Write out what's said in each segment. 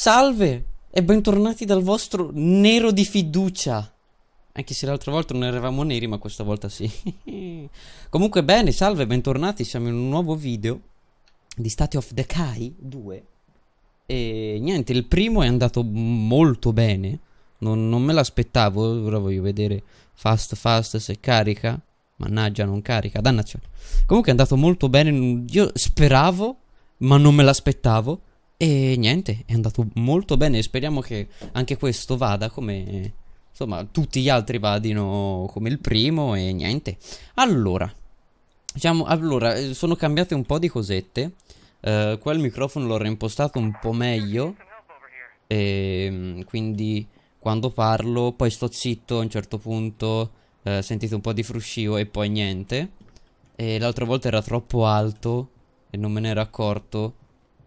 Salve e bentornati dal vostro nero di fiducia. Anche se l'altra volta non eravamo neri, ma questa volta sì. Comunque bene, salve, bentornati, siamo in un nuovo video di State of the Kai 2. E niente, il primo è andato molto bene. Non, non me l'aspettavo, ora voglio vedere fast fast se carica. Mannaggia, non carica, dannazione. Comunque è andato molto bene, io speravo, ma non me l'aspettavo e niente, è andato molto bene. Speriamo che anche questo vada come. Insomma, tutti gli altri vadino come il primo e niente. Allora, diciamo, allora, eh, sono cambiate un po' di cosette. Uh, qua il microfono l'ho reimpostato un po' meglio. E, ehm, quindi quando parlo, poi sto zitto a un certo punto. Uh, sentite un po' di fruscio e poi niente. E l'altra volta era troppo alto e non me ne ero accorto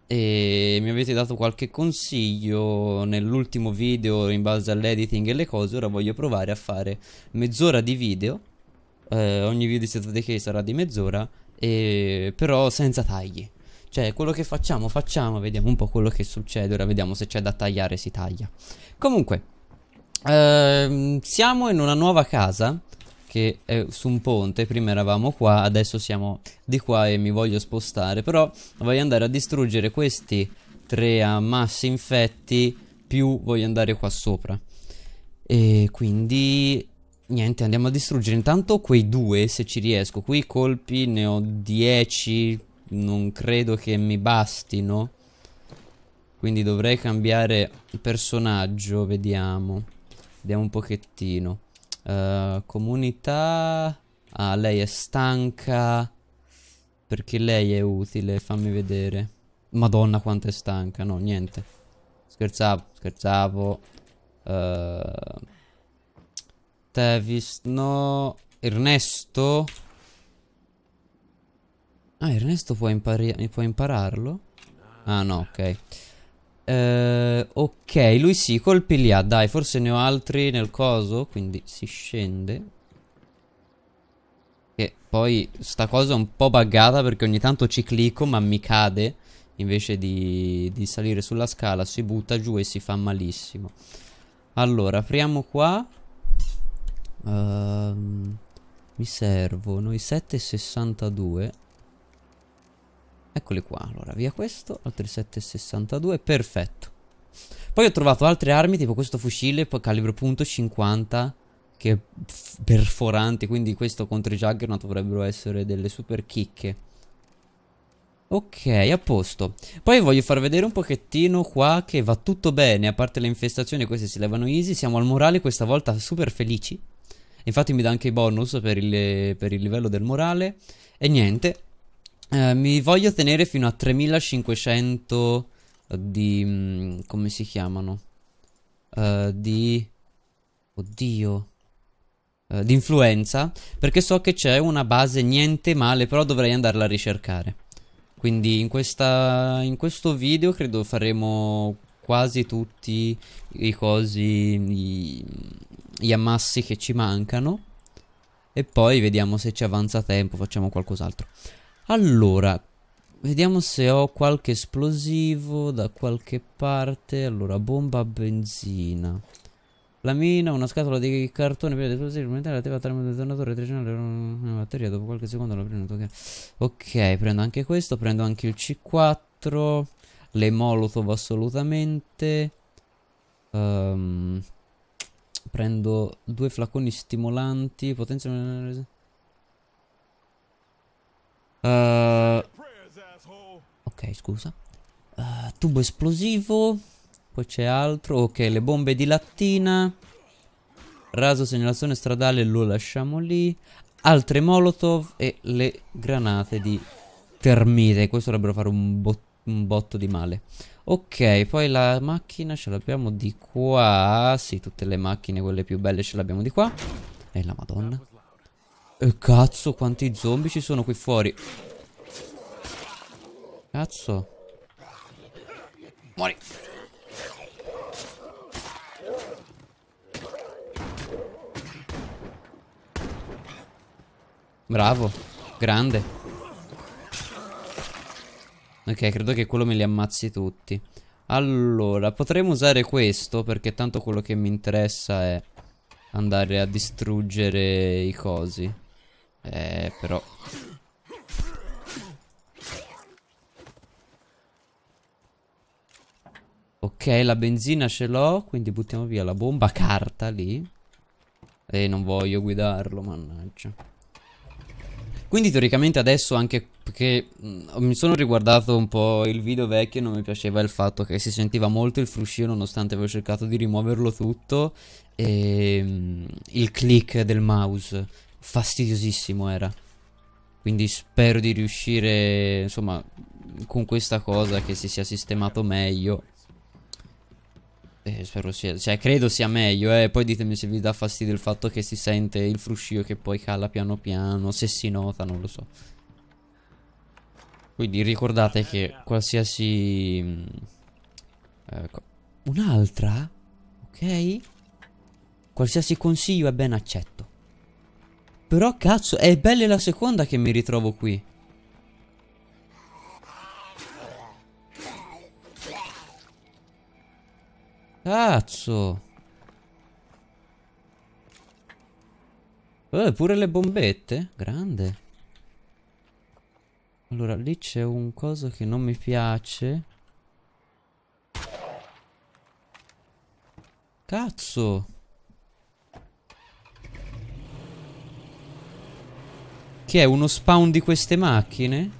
e mi avete dato qualche consiglio nell'ultimo video in base all'editing e le cose ora voglio provare a fare mezz'ora di video eh, ogni video di Saturday K sarà di mezz'ora e... però senza tagli cioè quello che facciamo facciamo vediamo un po' quello che succede ora vediamo se c'è da tagliare si taglia comunque ehm, siamo in una nuova casa che è eh, su un ponte, prima eravamo qua, adesso siamo di qua e mi voglio spostare, però voglio andare a distruggere questi tre ammassi infetti più voglio andare qua sopra. E quindi niente, andiamo a distruggere intanto quei due se ci riesco. Qui colpi ne ho 10, non credo che mi bastino. Quindi dovrei cambiare personaggio, vediamo. Vediamo un pochettino. Uh, comunità... Ah, lei è stanca. Perché lei è utile, fammi vedere. Madonna quanto è stanca, no, niente. Scherzavo, scherzavo. Uh, Tevis, no. Ernesto? Ah, Ernesto può, impari può impararlo? Ah, no, ok. Eh, ok, lui si sì, colpi li ha. Dai, forse ne ho altri nel coso. Quindi si scende. Che poi sta cosa è un po' buggata perché ogni tanto ci clicco ma mi cade. Invece di, di salire sulla scala si butta giù e si fa malissimo. Allora, apriamo qua. Uh, mi servono i 7,62. Eccole qua, allora via questo, altri 7,62, perfetto. Poi ho trovato altre armi, tipo questo fucile, calibro .50, che è perforante, quindi questo contro i Juggernaut dovrebbero essere delle super chicche. Ok, a posto. Poi voglio far vedere un pochettino qua che va tutto bene, a parte le infestazioni, queste si levano easy, siamo al morale questa volta super felici. Infatti mi dà anche i bonus per il, per il livello del morale. E niente, eh, mi voglio tenere fino a 3500 di... Mm, come si chiamano? Uh, di... Oddio eh, di influenza perché so che c'è una base niente male però dovrei andarla a ricercare quindi in, questa, in questo video credo faremo quasi tutti i cosi i, gli ammassi che ci mancano e poi vediamo se ci avanza tempo facciamo qualcos'altro allora, vediamo se ho qualche esplosivo da qualche parte. Allora, bomba a benzina. La mina, una scatola di cartone piena di esplosivi alimentari, attiva tramite il detonatore trigenale, una batteria, dopo qualche secondo la prendo. Okay. ok, prendo anche questo, prendo anche il C4, le molotov assolutamente. Um, prendo due flaconi stimolanti, potenzialmente... Uh, ok, scusa. Uh, tubo esplosivo. Poi c'è altro. Ok, le bombe di lattina. Raso segnalazione stradale lo lasciamo lì. Altre molotov e le granate di termite. Questo dovrebbero fare un, bot un botto di male. Ok, poi la macchina ce l'abbiamo di qua. Sì, tutte le macchine, quelle più belle, ce l'abbiamo di qua. E la madonna. Eh, cazzo, quanti zombie ci sono qui fuori. Cazzo. Muori. Bravo. Grande. Ok, credo che quello me li ammazzi tutti. Allora, potremmo usare questo perché tanto quello che mi interessa è andare a distruggere i cosi. Eh, però... Ok, la benzina ce l'ho, quindi buttiamo via la bomba carta lì. E eh, non voglio guidarlo, mannaggia. Quindi teoricamente adesso anche perché mm, mi sono riguardato un po' il video vecchio e non mi piaceva il fatto che si sentiva molto il fruscio nonostante avevo cercato di rimuoverlo tutto e ehm, il click del mouse fastidiosissimo era. Quindi spero di riuscire, insomma, con questa cosa che si sia sistemato meglio. Eh, spero sia, cioè credo sia meglio, eh. Poi ditemi se vi dà fastidio il fatto che si sente il fruscio che poi cala piano piano, se si nota, non lo so. Quindi ricordate che qualsiasi... Ecco. Un'altra? Ok? Qualsiasi consiglio è ben accetto. Però cazzo, è bella la seconda che mi ritrovo qui. Cazzo. Eh, pure le bombette? Grande. Allora, lì c'è un coso che non mi piace. Cazzo. Che è uno spawn di queste macchine?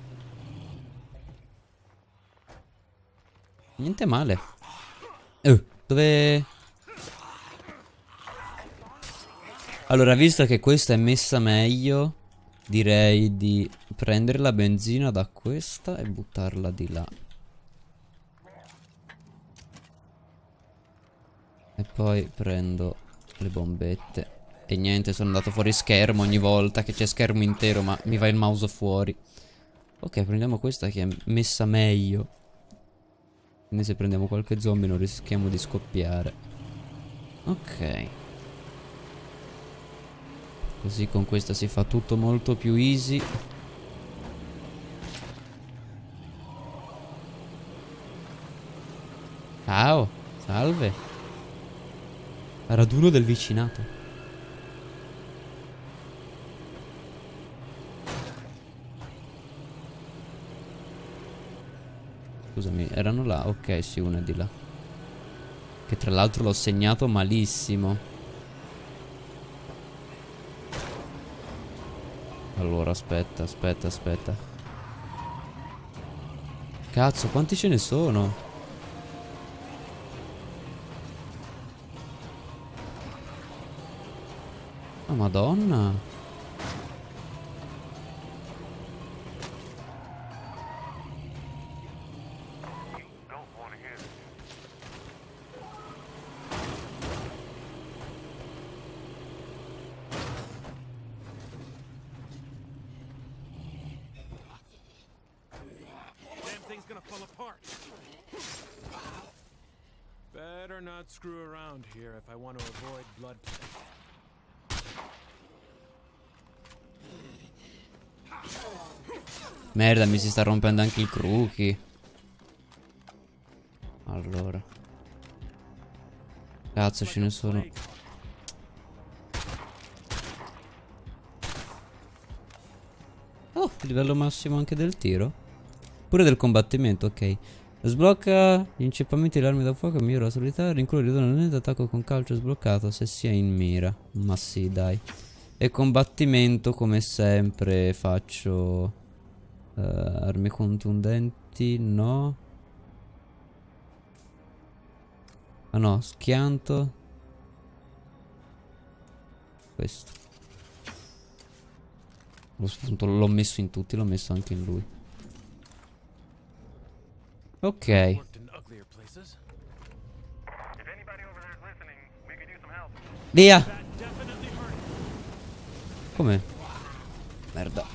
Niente male. Eh, dove... Allora, visto che questa è messa meglio, direi di prendere la benzina da questa e buttarla di là. E poi prendo le bombette. E niente, sono andato fuori schermo ogni volta che c'è schermo intero, ma mi va il mouse fuori. Ok, prendiamo questa che è messa meglio. Quindi se prendiamo qualche zombie non rischiamo di scoppiare. Ok. Così con questa si fa tutto molto più easy. Ciao, salve. Raduno del vicinato. scusami, erano là? Ok, sì, una è di là. Che tra l'altro l'ho segnato malissimo. Allora, aspetta, aspetta, aspetta. Cazzo, quanti ce ne sono? Oh, madonna. merda, mi si sta rompendo anche il crookie. Allora. Cazzo, ce ne sono. Oh, livello massimo anche del tiro. Pure del combattimento, ok. Sblocca gli inceppamenti dell'arma da fuoco, migliora la solità, rinculo ridona l'unità d'attacco con calcio sbloccato se si è in mira. Ma sì, dai. E combattimento come sempre faccio Uh, armi contundenti, no. Ah no, schianto. Questo. Lo spunto l'ho messo in tutti, l'ho messo anche in lui. Ok. Via! Come? Merda.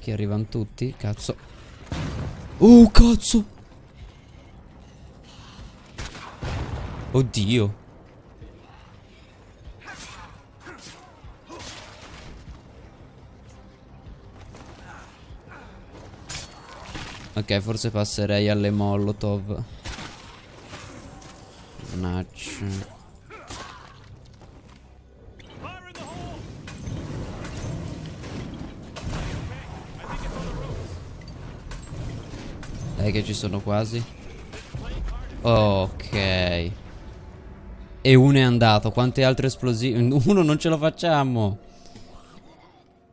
Che arrivano tutti, cazzo. Oh, cazzo! Oddio. Ok, forse passerei alle Molotov. Mannaggia. Dai eh, che ci sono quasi Ok E uno è andato Quante altre esplosioni Uno non ce lo facciamo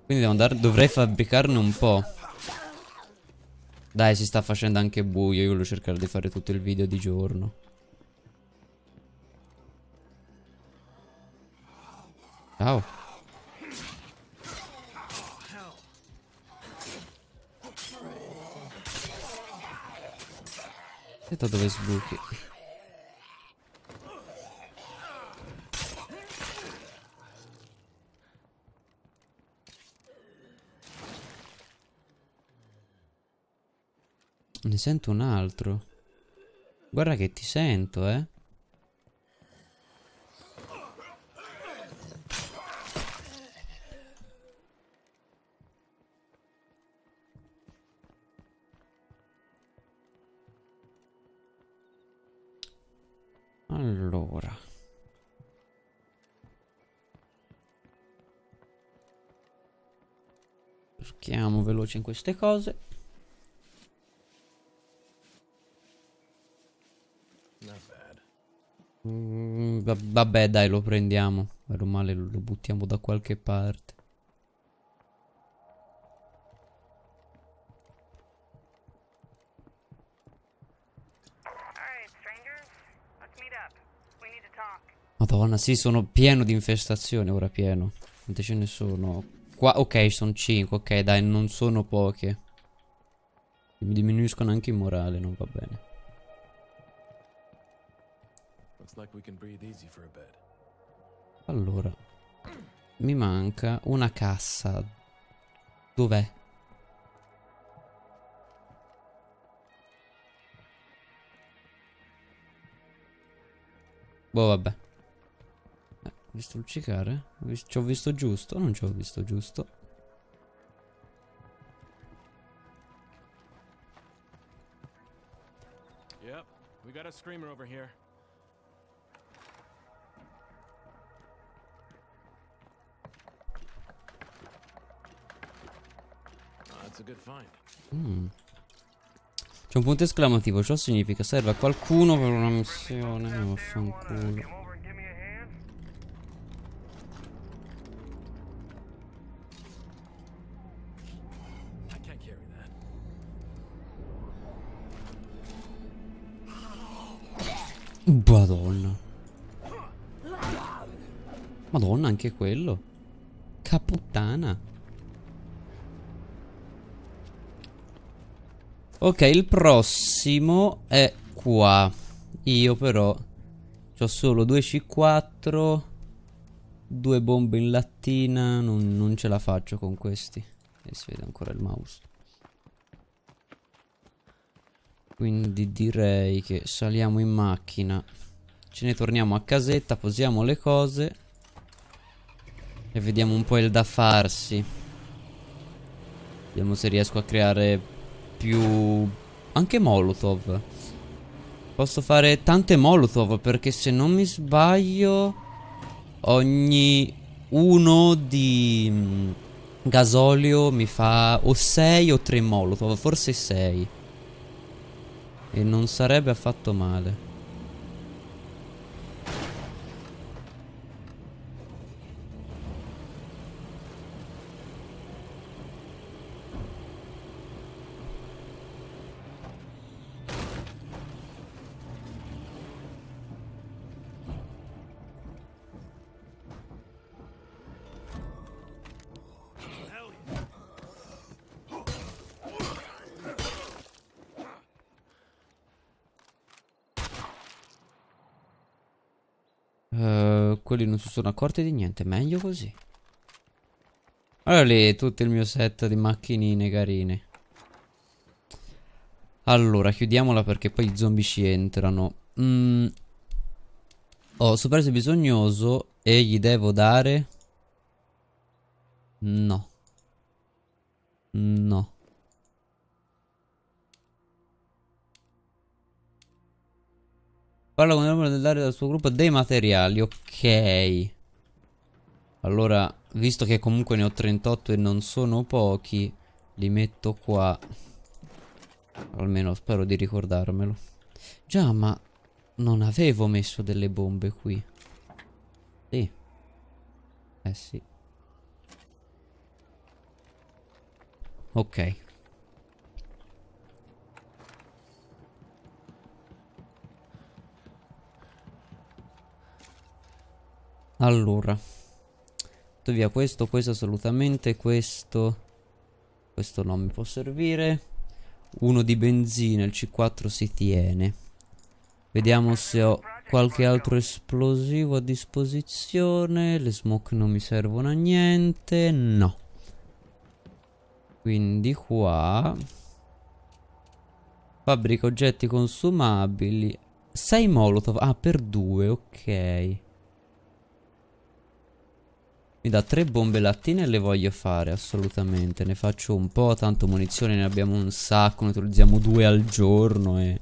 Quindi devo andare Dovrei fabbricarne un po' Dai si sta facendo anche buio Io voglio cercare di fare tutto il video di giorno Ciao E da dove sbuchi? Ne sento un altro. Guarda che ti sento, eh. Allora. Cerchiamo veloce in queste cose. Mm, vabbè dai lo prendiamo. Meno male lo buttiamo da qualche parte. Madonna, sì, sono pieno di infestazioni, ora pieno. Quante ce ne sono? Qua, ok, sono 5, ok, dai, non sono poche. Mi diminuiscono anche in morale, non va bene. Allora, mi manca una cassa. Dov'è? Boh, vabbè visto luccicare? Ci ho visto giusto? Non ci ho visto giusto. Yep, we got a screamer over here. Mm. C'è un punto esclamativo, ciò significa serve a qualcuno per una missione. Vaffanculo. Madonna. Madonna, anche quello. Caputtana. Ok, il prossimo è qua. Io però ho solo 2 C4, due bombe in lattina, non, non ce la faccio con questi. E si vede ancora il mouse. Quindi direi che saliamo in macchina Ce ne torniamo a casetta Posiamo le cose E vediamo un po' il da farsi Vediamo se riesco a creare più... Anche molotov Posso fare tante molotov Perché se non mi sbaglio Ogni uno di mm, gasolio mi fa o 6 o 3 molotov Forse 6 e non sarebbe affatto male piccoli non si sono accorti di niente Meglio così Allora lì tutto il mio set di macchinine carine Allora chiudiamola perché poi i zombie ci entrano mm. Ho oh, il bisognoso E gli devo dare No No Parla con il numero dell'area del suo gruppo dei materiali, ok. Allora, visto che comunque ne ho 38 e non sono pochi, li metto qua. Almeno spero di ricordarmelo. Già, ma non avevo messo delle bombe qui. Sì. Eh sì. Ok. Allora Via questo, questo assolutamente Questo Questo non mi può servire Uno di benzina, il C4 si tiene Vediamo se ho qualche altro esplosivo a disposizione Le smoke non mi servono a niente No Quindi qua Fabbrica oggetti consumabili 6 molotov, ah per 2, ok mi dà tre bombe lattine e le voglio fare assolutamente. Ne faccio un po', tanto munizioni ne abbiamo un sacco, ne utilizziamo due al giorno e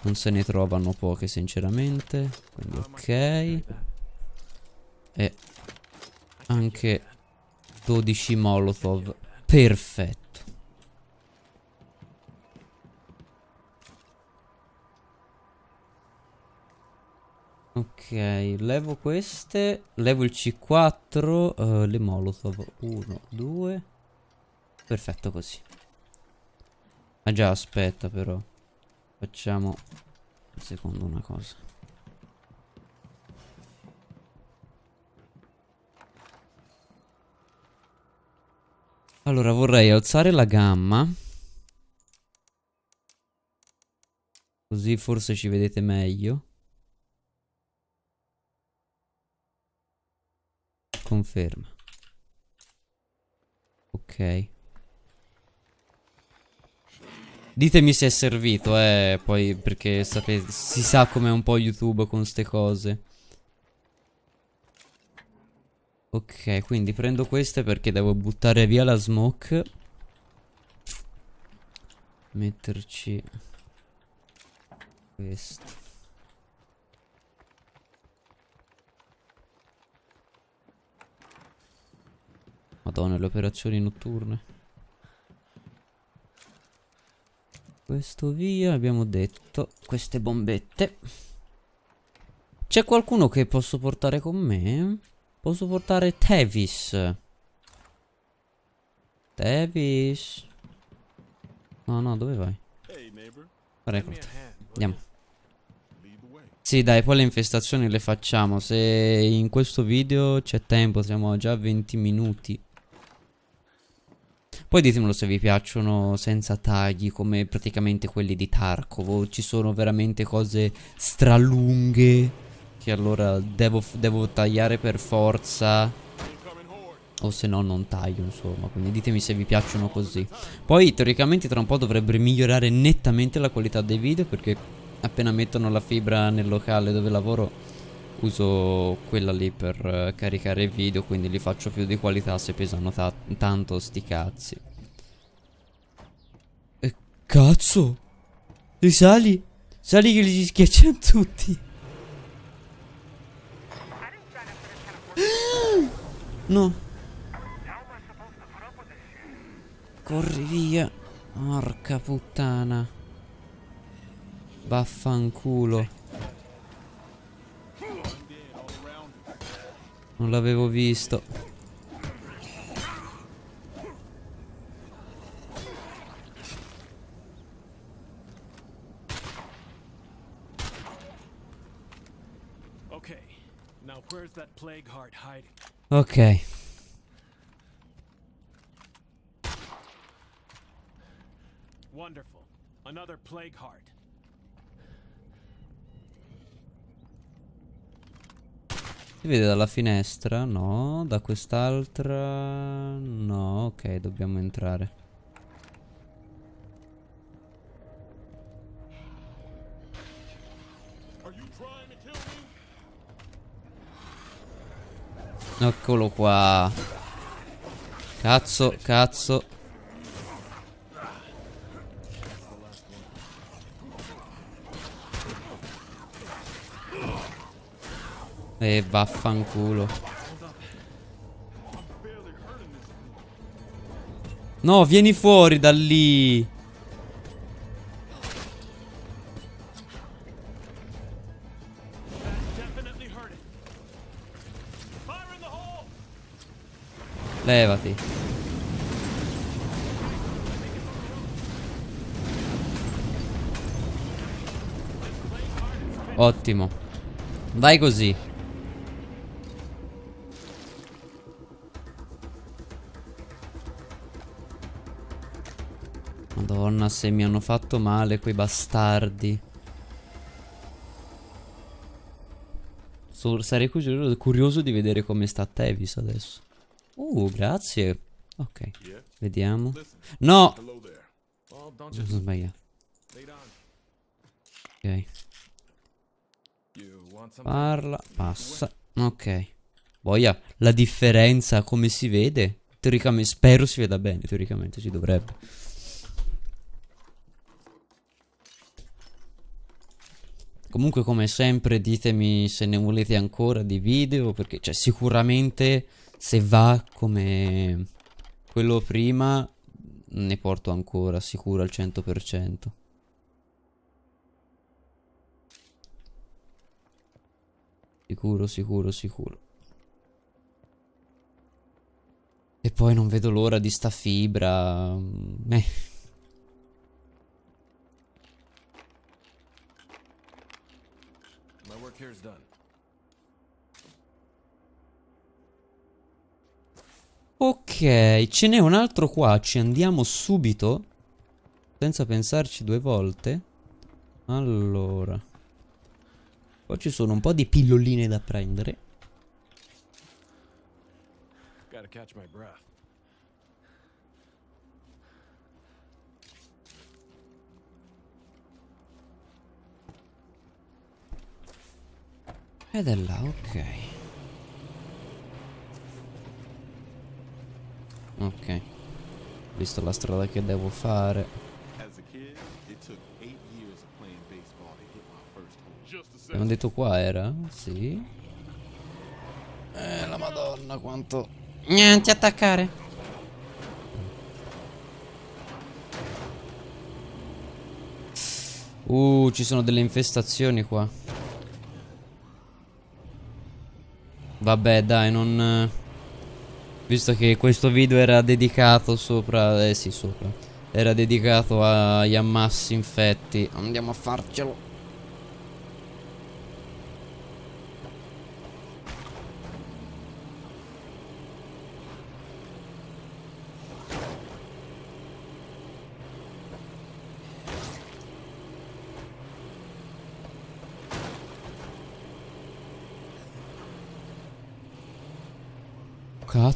non se ne trovano poche sinceramente. Quindi ok. E anche 12 molotov. Perfetto. Ok, levo queste, levo il C4, uh, eh, le molotov, 1, 2, perfetto così. Ma ah già aspetta però, facciamo un secondo una cosa. Allora vorrei alzare la gamma, così forse ci vedete meglio. conferma. Ok. Ditemi se è servito, eh, poi perché sapete, si sa com'è un po' YouTube con ste cose. Ok, quindi prendo queste perché devo buttare via la smoke. Metterci questo. Madonna, le operazioni notturne. Questo via, abbiamo detto. Queste bombette. C'è qualcuno che posso portare con me? Posso portare Tevis. Tevis. No, no, dove vai? Record. Andiamo. Sì, dai, poi le infestazioni le facciamo. Se in questo video c'è tempo, siamo già a 20 minuti. Poi ditemelo se vi piacciono senza tagli come praticamente quelli di Tarkov. Ci sono veramente cose stralunghe che allora devo, devo tagliare per forza. O se no non taglio insomma Quindi ditemi se vi piacciono così Poi teoricamente tra un po' dovrebbe migliorare nettamente la qualità dei video Perché appena mettono la fibra nel locale dove lavoro uso quella lì per eh, caricare il video quindi li faccio più di qualità se pesano ta tanto sti cazzi e eh, cazzo risali sali che li schiacciano tutti no corri via porca puttana vaffanculo Non l'avevo visto Ok Wonderful. Another plague heart. Si vede dalla finestra? No. Da quest'altra? No. Ok, dobbiamo entrare. Eccolo qua. Cazzo, cazzo. E vaffanculo. No, vieni fuori da lì. Levati. Ottimo. Vai così. se mi hanno fatto male quei bastardi. sarei curioso, di vedere come sta Tevis adesso. Uh, grazie. Ok, vediamo. No! Oh, sbagliato. Ok. Parla, passa. Ok. Boia, la differenza come si vede? Teoricamente, spero si veda bene, teoricamente ci dovrebbe. Comunque come sempre ditemi se ne volete ancora di video perché cioè, sicuramente se va come quello prima ne porto ancora sicuro al 100%. Sicuro, sicuro, sicuro. E poi non vedo l'ora di sta fibra. Mm, eh. Ok, ce n'è un altro qua, ci andiamo subito Senza pensarci due volte Allora Qua ci sono un po' di pilloline da prendere Ed è là, ok Ok. Visto la strada che devo fare. Abbiamo detto qua era? Sì. Eh, la madonna quanto... Niente, attaccare. Uh, ci sono delle infestazioni qua. Vabbè, dai, non... Eh, Visto che questo video era dedicato sopra... Eh sì, sopra. Era dedicato agli ammassi infetti. Andiamo a farcelo.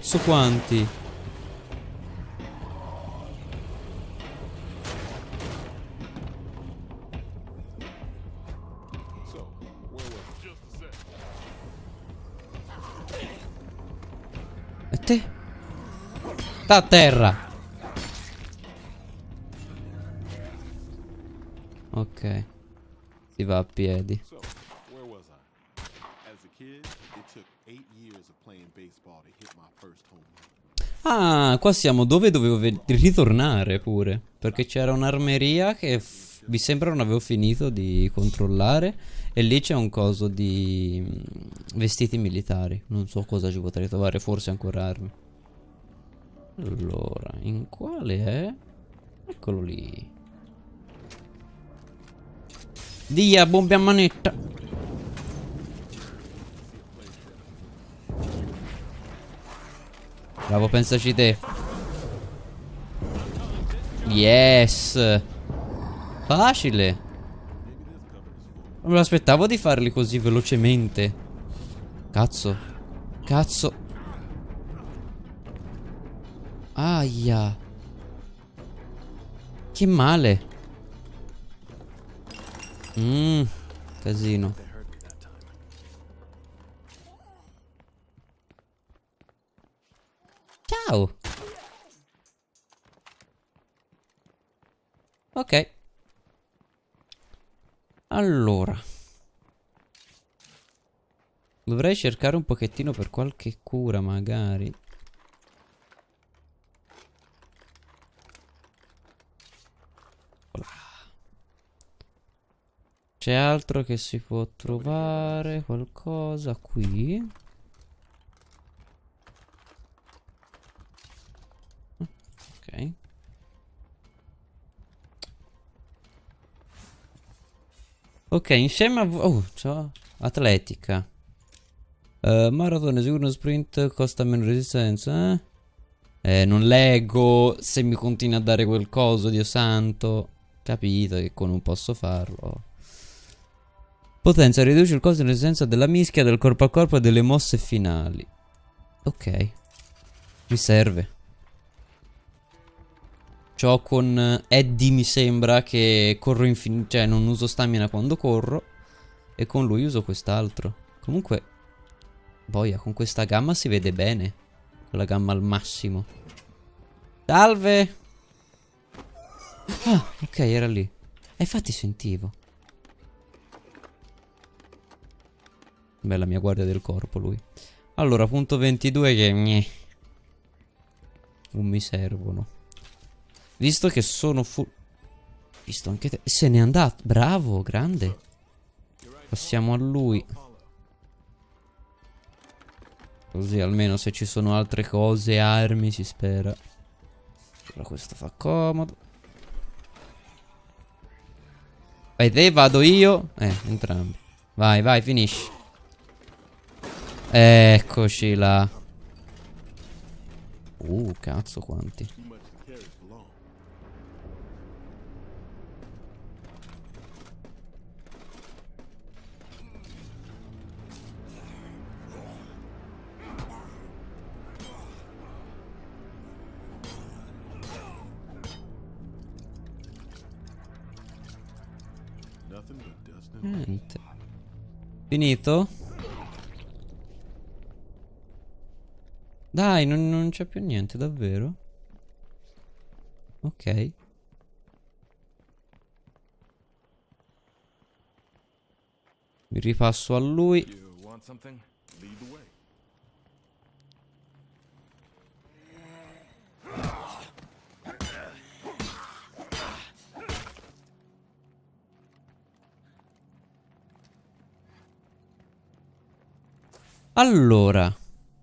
Cazzo quanti E te? Sta a terra Ok Si va a piedi Ah, qua siamo dove dovevo ritornare pure. Perché c'era un'armeria che mi sembra non avevo finito di controllare. E lì c'è un coso di mm, vestiti militari. Non so cosa ci potrei trovare, forse ancora armi. Allora, in quale è? Eccolo lì. Via, bombe a manetta. Bravo, pensaci te. Yes. Facile. Non me lo aspettavo di farli così velocemente. Cazzo. Cazzo. Aia. Che male. Mmm. Casino. Wow! Ok. Allora. Dovrei cercare un pochettino per qualche cura magari. C'è altro che si può trovare? Qualcosa qui? Ok, insieme a... Oh, c'ho atletica. Uh, eh, maratona, sicuro uno sprint, costa meno resistenza. Eh? eh, non leggo se mi continua a dare quel coso, Dio santo. Capito che non posso farlo. Potenza, riduce il costo di resistenza della mischia, del corpo a corpo e delle mosse finali. Ok. Mi serve. C'ho cioè, con eh, Eddie mi sembra che corro infinito, cioè non uso stamina quando corro e con lui uso quest'altro. Comunque, boia, con questa gamma si vede bene. Con la gamma al massimo. Salve! Ah, ok, era lì. E eh, infatti sentivo. Bella mia guardia del corpo lui. Allora, punto 22 che... non mi servono. Visto che sono fu... Visto anche te. Se n'è andato. Bravo, grande. Passiamo a lui. Così almeno se ci sono altre cose, armi, si spera. Però questo fa comodo. Vai te, vado io. Eh, entrambi. Vai, vai, finisci. Eccoci là. Uh, cazzo quanti. Ah, niente. Finito? Dai, non, non c'è più niente, davvero? Ok. Mi ripasso a lui. Allora,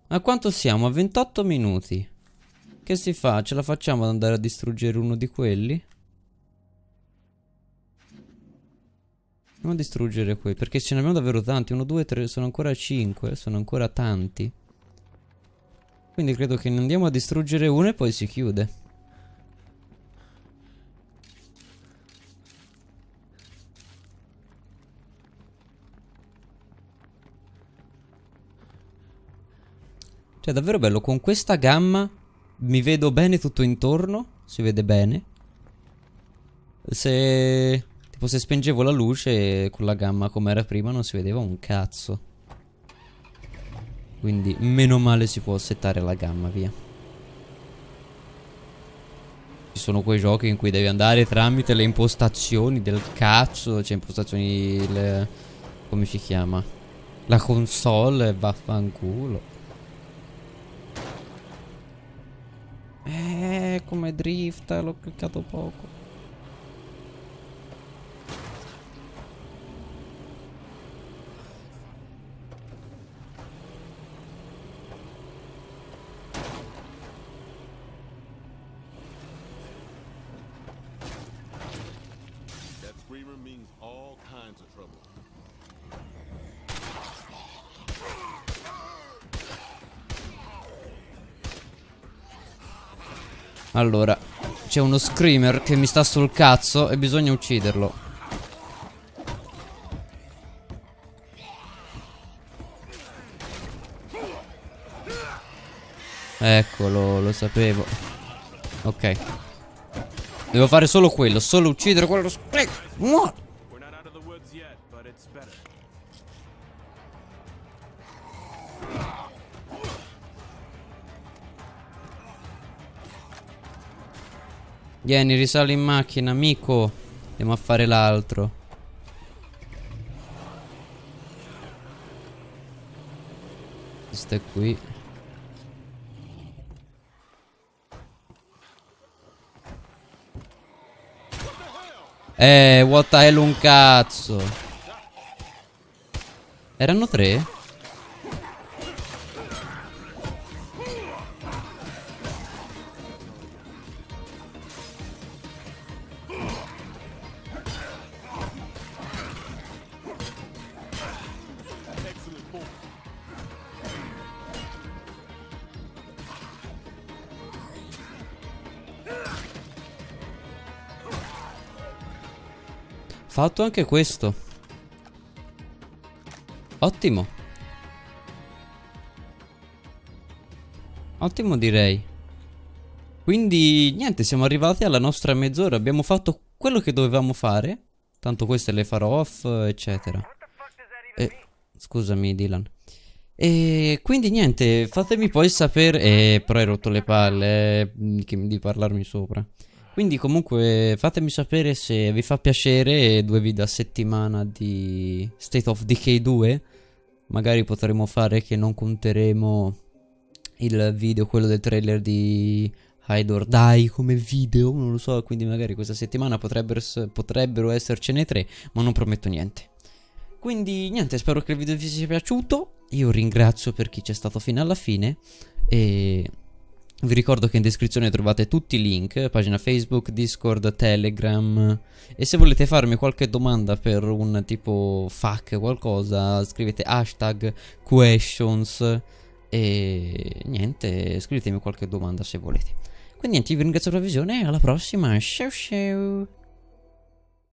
a quanto siamo? A 28 minuti. Che si fa? Ce la facciamo ad andare a distruggere uno di quelli? Andiamo a distruggere quelli, perché ce ne abbiamo davvero tanti. 1, 2, 3, sono ancora 5, eh, sono ancora tanti. Quindi credo che ne andiamo a distruggere uno e poi si chiude. Cioè, davvero bello. Con questa gamma mi vedo bene tutto intorno. Si vede bene. Se... Tipo se spengevo la luce con la gamma come era prima non si vedeva un cazzo. Quindi meno male si può settare la gamma, via. Ci sono quei giochi in cui devi andare tramite le impostazioni del cazzo. Cioè impostazioni... Le... Come si chiama? La console, vaffanculo. me come drifta, eh, l'ho cliccato poco. That screamer means all kinds of trouble. Allora, c'è uno screamer che mi sta sul cazzo e bisogna ucciderlo. Eccolo, lo sapevo. Ok. Devo fare solo quello, solo uccidere quello screamer. Vieni, risali in macchina, amico. Andiamo a fare l'altro. Questa è qui. Eh, what the hell un cazzo. Erano tre? fatto anche questo Ottimo Ottimo direi Quindi niente siamo arrivati alla nostra mezz'ora Abbiamo fatto quello che dovevamo fare Tanto queste le farò off eccetera eh, Scusami Dylan e quindi niente, fatemi poi sapere... Eh, però hai rotto le palle eh, di parlarmi sopra. Quindi comunque fatemi sapere se vi fa piacere due video a settimana di State of Decay 2. Magari potremo fare che non conteremo il video, quello del trailer di Hide or Die come video, non lo so, quindi magari questa settimana potrebbero, potrebbero essercene tre, ma non prometto niente. Quindi niente, spero che il video vi sia piaciuto, io ringrazio per chi c'è stato fino alla fine e vi ricordo che in descrizione trovate tutti i link, pagina Facebook, Discord, Telegram e se volete farmi qualche domanda per un tipo fuck qualcosa scrivete hashtag questions e niente, scrivetemi qualche domanda se volete. Quindi niente, vi ringrazio per la visione e alla prossima, ciao ciao!